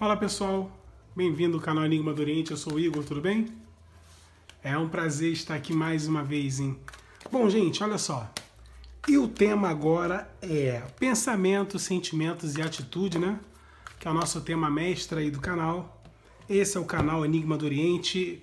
Fala pessoal, bem-vindo ao canal Enigma do Oriente, eu sou o Igor, tudo bem? É um prazer estar aqui mais uma vez, hein? Bom, gente, olha só. E o tema agora é pensamentos, sentimentos e atitude, né? Que é o nosso tema mestre aí do canal. Esse é o canal Enigma do Oriente.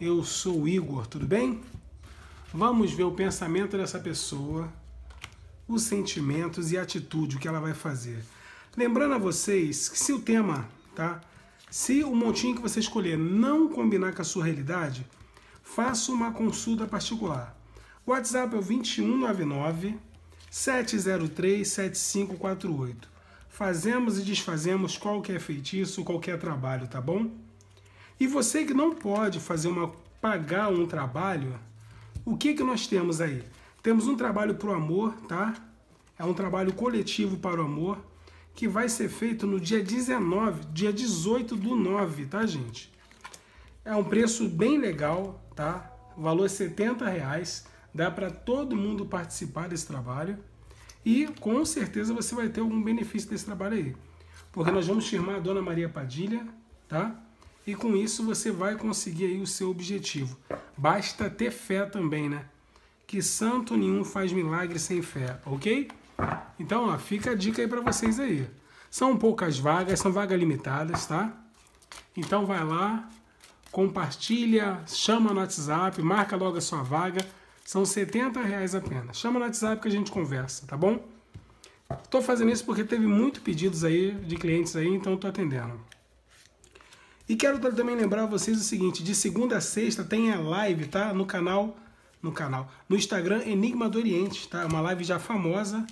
Eu sou o Igor, tudo bem? Vamos ver o pensamento dessa pessoa, os sentimentos e atitude, o que ela vai fazer. Lembrando a vocês que se o tema tá? Se o montinho que você escolher não combinar com a sua realidade, faça uma consulta particular. O WhatsApp é o 2199 703 7548. Fazemos e desfazemos qualquer feitiço, qualquer trabalho, tá bom? E você que não pode fazer uma pagar um trabalho, o que que nós temos aí? Temos um trabalho para o amor, tá? É um trabalho coletivo para o amor que vai ser feito no dia 19, dia 18 do 9, tá, gente? É um preço bem legal, tá? O valor é 70 reais, dá para todo mundo participar desse trabalho e com certeza você vai ter algum benefício desse trabalho aí. Porque nós vamos firmar a Dona Maria Padilha, tá? E com isso você vai conseguir aí o seu objetivo. Basta ter fé também, né? Que santo nenhum faz milagre sem fé, ok? Então, ó, fica a dica aí para vocês aí. São poucas vagas, são vagas limitadas, tá? Então vai lá, compartilha, chama no WhatsApp, marca logo a sua vaga. São 70 reais apenas. Chama no WhatsApp que a gente conversa, tá bom? Tô fazendo isso porque teve muito pedidos aí de clientes aí, então tô atendendo. E quero também lembrar vocês o seguinte, de segunda a sexta tem a live, tá? No canal no canal. No Instagram, Enigma do Oriente, tá? É uma live já famosa.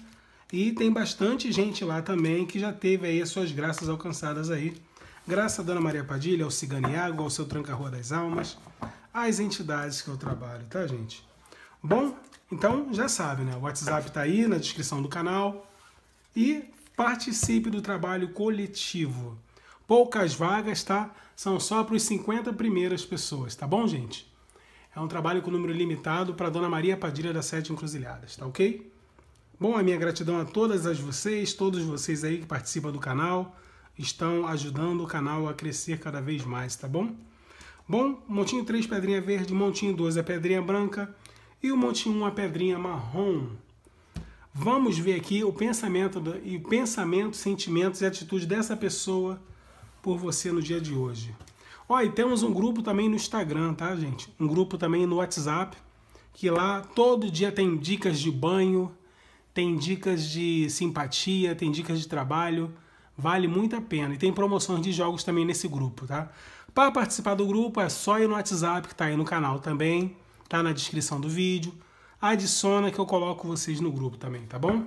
E tem bastante gente lá também que já teve aí as suas graças alcançadas aí. Graças a Dona Maria Padilha, ao Ciganiago, ao seu Tranca-Rua das Almas, às entidades que eu trabalho, tá, gente? Bom, então já sabe, né? O WhatsApp tá aí na descrição do canal. E participe do trabalho coletivo. Poucas vagas, tá? São só para os 50 primeiras pessoas, tá bom, gente? É um trabalho com número limitado para Dona Maria Padilha das Sete Encruzilhadas, tá ok? Bom, a minha gratidão a todas as vocês, todos vocês aí que participam do canal, estão ajudando o canal a crescer cada vez mais, tá bom? Bom, montinho 3 pedrinha verde, montinho 2 a pedrinha branca e o montinho 1 a pedrinha marrom. Vamos ver aqui o pensamento do, e pensamento, sentimentos e atitude dessa pessoa por você no dia de hoje. Olha, e temos um grupo também no Instagram, tá, gente? Um grupo também no WhatsApp, que lá todo dia tem dicas de banho, tem dicas de simpatia, tem dicas de trabalho. Vale muito a pena. E tem promoções de jogos também nesse grupo, tá? Para participar do grupo é só ir no WhatsApp que está aí no canal também, tá na descrição do vídeo. Adiciona que eu coloco vocês no grupo também, tá bom?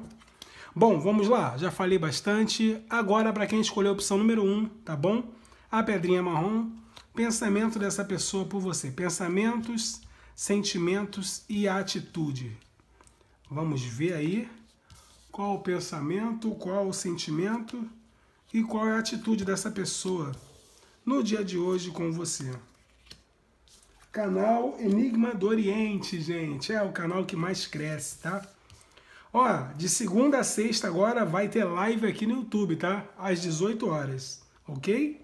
Bom, vamos lá, já falei bastante. Agora para quem escolheu a opção número 1, um, tá bom? A pedrinha marrom pensamento dessa pessoa por você. Pensamentos, sentimentos e atitude. Vamos ver aí qual o pensamento, qual o sentimento e qual é a atitude dessa pessoa no dia de hoje com você. Canal Enigma do Oriente, gente. É o canal que mais cresce, tá? Ó, de segunda a sexta agora vai ter live aqui no YouTube, tá? Às 18 horas, ok?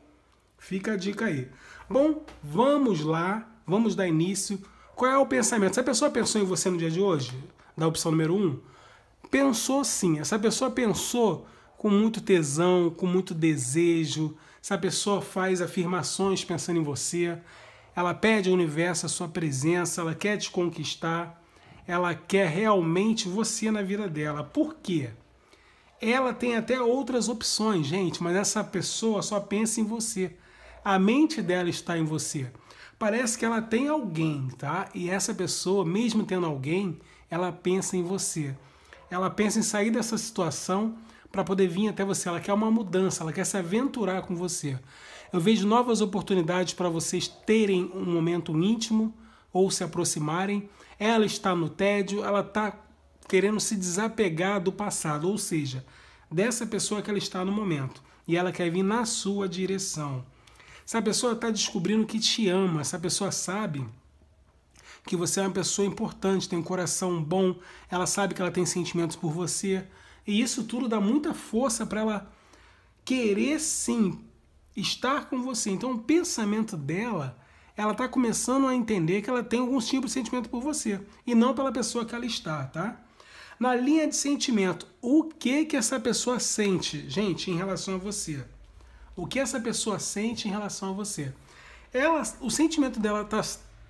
Fica a dica aí. Bom, vamos lá, vamos dar início. Qual é o pensamento? Se a pessoa pensou em você no dia de hoje, da opção número um, pensou sim. Essa pessoa pensou com muito tesão, com muito desejo. Essa pessoa faz afirmações pensando em você. Ela pede ao universo a sua presença, ela quer te conquistar, ela quer realmente você na vida dela. Por quê? Ela tem até outras opções, gente, mas essa pessoa só pensa em você. A mente dela está em você. Parece que ela tem alguém, tá? E essa pessoa, mesmo tendo alguém, ela pensa em você. Ela pensa em sair dessa situação para poder vir até você. Ela quer uma mudança, ela quer se aventurar com você. Eu vejo novas oportunidades para vocês terem um momento íntimo ou se aproximarem. Ela está no tédio, ela está querendo se desapegar do passado, ou seja, dessa pessoa que ela está no momento. E ela quer vir na sua direção. Essa pessoa está descobrindo que te ama, essa pessoa sabe que você é uma pessoa importante, tem um coração bom, ela sabe que ela tem sentimentos por você. E isso tudo dá muita força para ela querer sim estar com você. Então, o pensamento dela, ela está começando a entender que ela tem algum tipo de sentimento por você e não pela pessoa que ela está, tá? Na linha de sentimento, o que que essa pessoa sente, gente, em relação a você? o que essa pessoa sente em relação a você. Ela, o sentimento dela está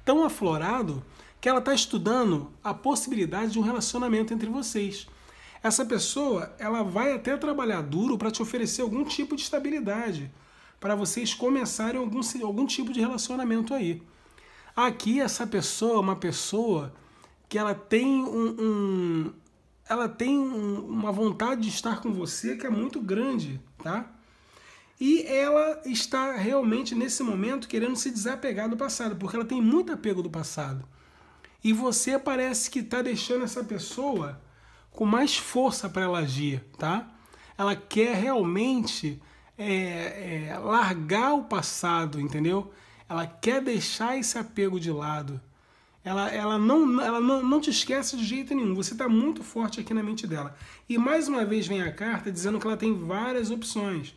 tão aflorado que ela está estudando a possibilidade de um relacionamento entre vocês. Essa pessoa, ela vai até trabalhar duro para te oferecer algum tipo de estabilidade, para vocês começarem algum, algum tipo de relacionamento aí. Aqui, essa pessoa é uma pessoa que ela tem um, um ela tem um, uma vontade de estar com você que é muito grande, tá? E ela está realmente nesse momento querendo se desapegar do passado, porque ela tem muito apego do passado. E você parece que está deixando essa pessoa com mais força para ela agir, tá? Ela quer realmente é, é, largar o passado, entendeu? Ela quer deixar esse apego de lado. Ela, ela, não, ela não, não te esquece de jeito nenhum. Você está muito forte aqui na mente dela. E mais uma vez vem a carta dizendo que ela tem várias opções.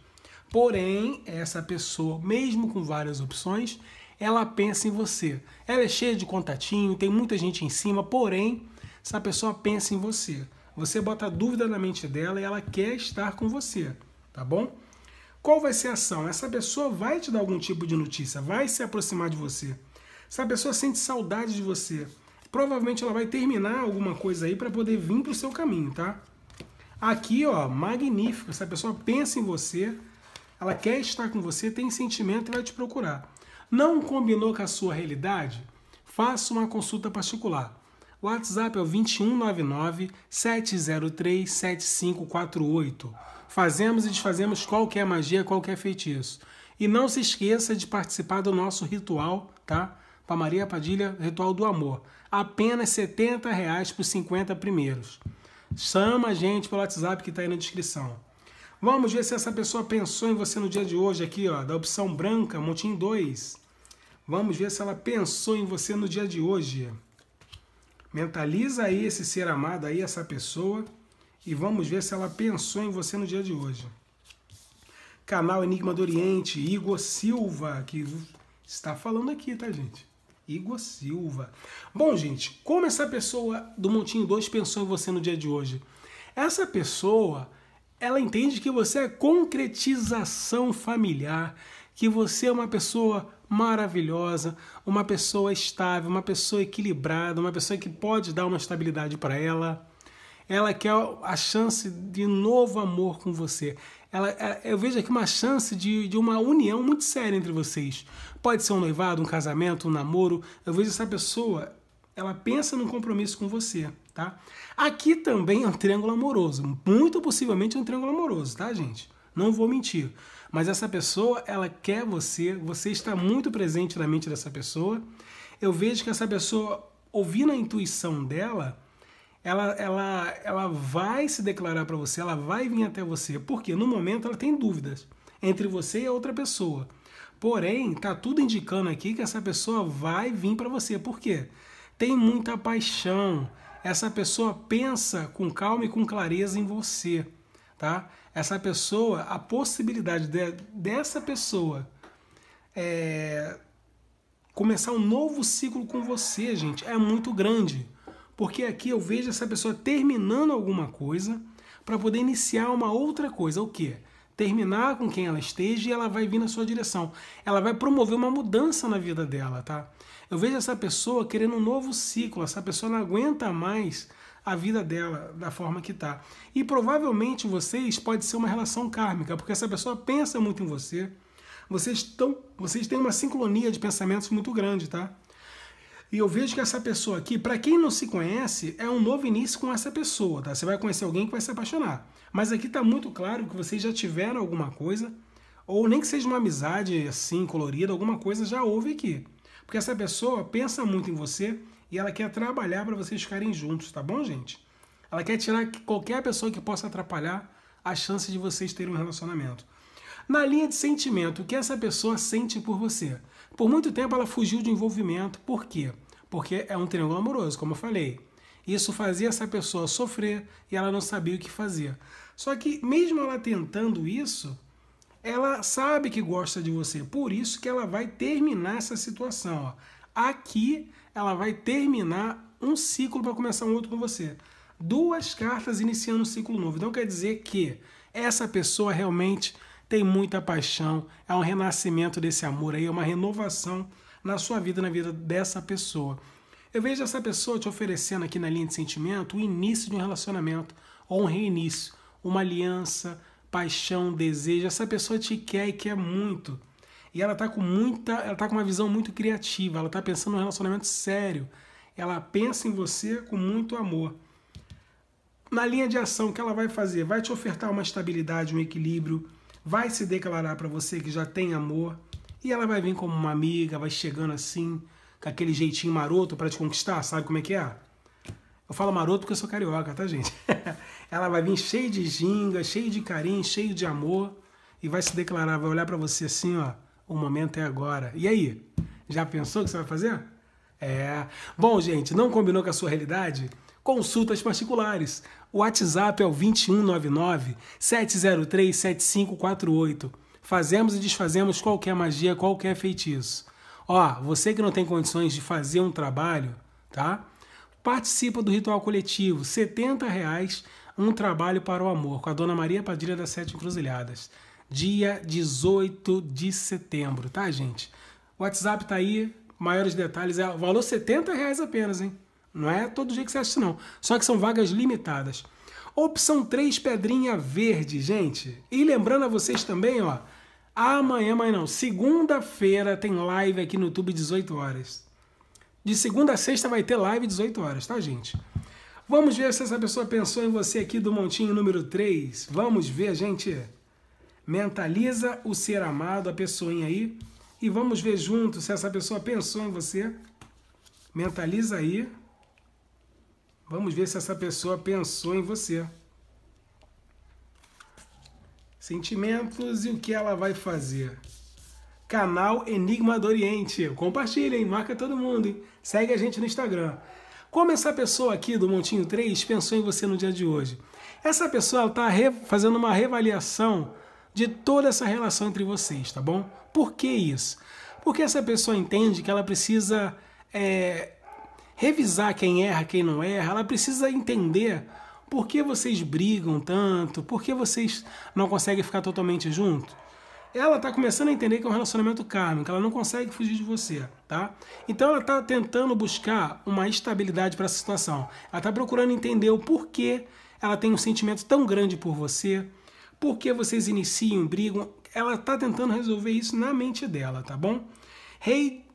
Porém, essa pessoa, mesmo com várias opções, ela pensa em você. Ela é cheia de contatinho, tem muita gente em cima, porém, essa pessoa pensa em você. Você bota dúvida na mente dela e ela quer estar com você, tá bom? Qual vai ser a ação? Essa pessoa vai te dar algum tipo de notícia, vai se aproximar de você. Essa pessoa sente saudade de você. Provavelmente ela vai terminar alguma coisa aí para poder vir para o seu caminho, tá? Aqui, ó, magnífico. Essa pessoa pensa em você, ela quer estar com você, tem sentimento e vai te procurar. Não combinou com a sua realidade? Faça uma consulta particular. O WhatsApp é o 2199 703 7548. Fazemos e desfazemos qualquer magia, qualquer feitiço. E não se esqueça de participar do nosso ritual, tá? Para Maria Padilha, ritual do amor. Apenas R$ reais por 50 primeiros. Chama a gente pelo WhatsApp que está aí na descrição. Vamos ver se essa pessoa pensou em você no dia de hoje aqui, ó, da opção branca, montinho 2. Vamos ver se ela pensou em você no dia de hoje. Mentaliza aí esse ser amado aí, essa pessoa, e vamos ver se ela pensou em você no dia de hoje. Canal Enigma do Oriente, Igor Silva, que está falando aqui, tá, gente? Igor Silva. Bom, gente, como essa pessoa do Montinho 2 pensou em você no dia de hoje? Essa pessoa ela entende que você é concretização familiar, que você é uma pessoa maravilhosa, uma pessoa estável, uma pessoa equilibrada, uma pessoa que pode dar uma estabilidade para ela. Ela quer a chance de novo amor com você. Ela, é, eu vejo aqui uma chance de, de uma união muito séria entre vocês. Pode ser um noivado, um casamento, um namoro. Eu vejo essa pessoa ela pensa num compromisso com você, tá? Aqui também é um triângulo amoroso, muito possivelmente é um triângulo amoroso, tá, gente? Não vou mentir. Mas essa pessoa, ela quer você, você está muito presente na mente dessa pessoa. Eu vejo que essa pessoa, ouvindo a intuição dela, ela, ela, ela vai se declarar para você, ela vai vir até você, porque no momento ela tem dúvidas entre você e a outra pessoa. Porém, tá tudo indicando aqui que essa pessoa vai vir para você. Por quê? tem muita paixão. Essa pessoa pensa com calma e com clareza em você, tá? Essa pessoa, a possibilidade de, dessa pessoa é, começar um novo ciclo com você, gente, é muito grande. Porque aqui eu vejo essa pessoa terminando alguma coisa para poder iniciar uma outra coisa, o quê? terminar com quem ela esteja e ela vai vir na sua direção. Ela vai promover uma mudança na vida dela, tá? Eu vejo essa pessoa querendo um novo ciclo, essa pessoa não aguenta mais a vida dela da forma que está. E provavelmente vocês pode ser uma relação kármica, porque essa pessoa pensa muito em você. Vocês estão, vocês têm uma sincronia de pensamentos muito grande, tá? E eu vejo que essa pessoa aqui, para quem não se conhece, é um novo início com essa pessoa, tá? Você vai conhecer alguém que vai se apaixonar. Mas aqui tá muito claro que vocês já tiveram alguma coisa, ou nem que seja uma amizade assim colorida, alguma coisa já houve aqui. Porque essa pessoa pensa muito em você e ela quer trabalhar para vocês ficarem juntos, tá bom, gente? Ela quer tirar qualquer pessoa que possa atrapalhar a chance de vocês terem um relacionamento. Na linha de sentimento, o que essa pessoa sente por você? Por muito tempo ela fugiu de envolvimento, por quê? Porque é um triângulo amoroso, como eu falei. Isso fazia essa pessoa sofrer e ela não sabia o que fazer. Só que, mesmo ela tentando isso, ela sabe que gosta de você, por isso que ela vai terminar essa situação. Ó. Aqui ela vai terminar um ciclo para começar um outro com você. Duas cartas iniciando um ciclo novo. Então quer dizer que essa pessoa realmente tem muita paixão, é um renascimento desse amor aí, é uma renovação na sua vida, na vida dessa pessoa. Eu vejo essa pessoa te oferecendo aqui na linha de sentimento o início de um relacionamento ou um reinício, uma aliança, paixão, desejo, essa pessoa te quer e quer muito. E ela tá com muita, ela tá com uma visão muito criativa, ela tá pensando num relacionamento sério. Ela pensa em você com muito amor. Na linha de ação que ela vai fazer, vai te ofertar uma estabilidade, um equilíbrio, vai se declarar para você que já tem amor, e ela vai vir como uma amiga, vai chegando assim, com aquele jeitinho maroto para te conquistar, sabe como é que é? Eu falo maroto porque eu sou carioca, tá, gente? ela vai vir cheia de ginga, cheia de carinho, cheia de amor e vai se declarar, vai olhar para você assim, ó, o momento é agora. E aí? Já pensou o que você vai fazer? É. Bom, gente, não combinou com a sua realidade? Consultas particulares. O WhatsApp é o 2199 703 7548. Fazemos e desfazemos qualquer magia, qualquer feitiço. Ó, você que não tem condições de fazer um trabalho, tá? Participa do ritual coletivo, R$ reais um Trabalho para o Amor, com a dona Maria Padilha das Sete Encruzilhadas. Dia 18 de setembro, tá, gente? O WhatsApp tá aí, maiores detalhes. É valor 70 reais apenas, hein? Não é todo dia que você acha, não. Só que são vagas limitadas. Opção 3, Pedrinha Verde, gente. E lembrando a vocês também, ó. Amanhã, mas não. Segunda-feira tem live aqui no YouTube, 18 horas. De segunda a sexta vai ter live 18 horas, tá, gente? Vamos ver se essa pessoa pensou em você aqui do montinho número 3. Vamos ver, gente. Mentaliza o ser amado, a pessoinha aí. E vamos ver juntos se essa pessoa pensou em você. Mentaliza aí. Vamos ver se essa pessoa pensou em você. Sentimentos e o que ela vai fazer. Canal Enigma do Oriente. Compartilha, hein? Marca todo mundo, hein? Segue a gente no Instagram. Como essa pessoa aqui do Montinho 3 pensou em você no dia de hoje? Essa pessoa está fazendo uma reavaliação de toda essa relação entre vocês, tá bom? Por que isso? Porque essa pessoa entende que ela precisa é, revisar quem erra, quem não erra, ela precisa entender por que vocês brigam tanto, por que vocês não conseguem ficar totalmente juntos ela está começando a entender que é um relacionamento kármico, ela não consegue fugir de você, tá? Então ela está tentando buscar uma estabilidade para essa situação. Ela está procurando entender o porquê ela tem um sentimento tão grande por você, por que vocês iniciam, brigam. Ela está tentando resolver isso na mente dela, tá bom? Rei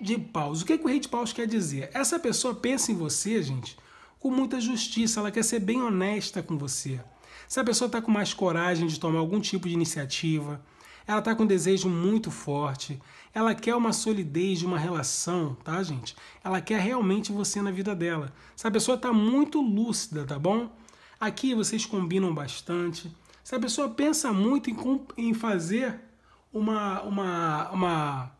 de paus. O que, é que o rei de paus quer dizer? Essa pessoa pensa em você, gente, com muita justiça, ela quer ser bem honesta com você. Se a pessoa está com mais coragem de tomar algum tipo de iniciativa, ela está com um desejo muito forte. Ela quer uma solidez de uma relação, tá, gente? Ela quer realmente você na vida dela. Essa pessoa está muito lúcida, tá bom? Aqui vocês combinam bastante. essa pessoa pensa muito em, em fazer uma, uma, uma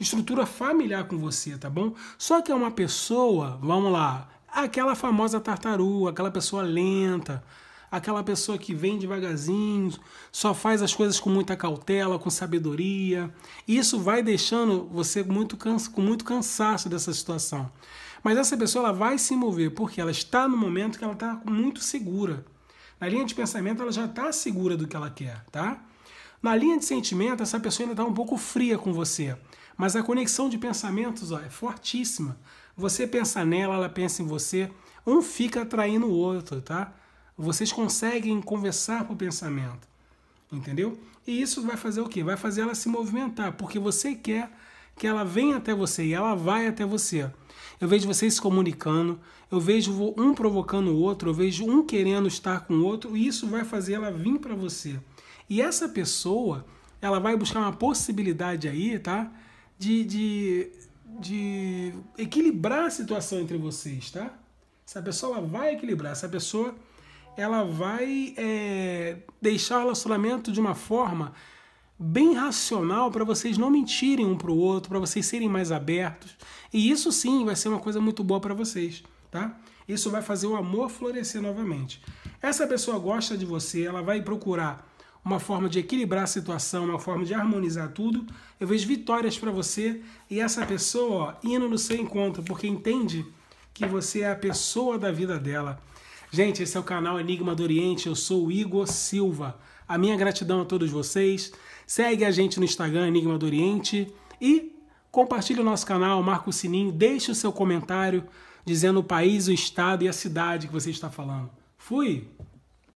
estrutura familiar com você, tá bom? Só que é uma pessoa, vamos lá, aquela famosa tartaruga, aquela pessoa lenta, aquela pessoa que vem devagarzinho, só faz as coisas com muita cautela, com sabedoria. Isso vai deixando você muito canso, com muito cansaço dessa situação. Mas essa pessoa ela vai se mover porque ela está no momento que ela está muito segura. Na linha de pensamento, ela já está segura do que ela quer, tá? Na linha de sentimento, essa pessoa ainda está um pouco fria com você. Mas a conexão de pensamentos ó, é fortíssima. Você pensa nela, ela pensa em você. Um fica atraindo o outro, tá? Vocês conseguem conversar por pensamento, entendeu? E isso vai fazer o quê? Vai fazer ela se movimentar, porque você quer que ela venha até você e ela vai até você. Eu vejo vocês se comunicando, eu vejo um provocando o outro, eu vejo um querendo estar com o outro, e isso vai fazer ela vir para você. E essa pessoa, ela vai buscar uma possibilidade aí, tá? De, de, de equilibrar a situação entre vocês, tá? Essa pessoa vai equilibrar, essa pessoa ela vai é, deixar o relacionamento de uma forma bem racional para vocês não mentirem um para o outro, para vocês serem mais abertos. E isso sim vai ser uma coisa muito boa para vocês, tá? Isso vai fazer o amor florescer novamente. Essa pessoa gosta de você, ela vai procurar uma forma de equilibrar a situação, uma forma de harmonizar tudo. Eu vejo vitórias para você e essa pessoa ó, indo no seu encontro, porque entende que você é a pessoa da vida dela Gente, esse é o canal Enigma do Oriente, eu sou o Igor Silva. A minha gratidão a todos vocês. Segue a gente no Instagram Enigma do Oriente e compartilhe o nosso canal, marca o sininho, deixe o seu comentário dizendo o país, o estado e a cidade que você está falando. Fui!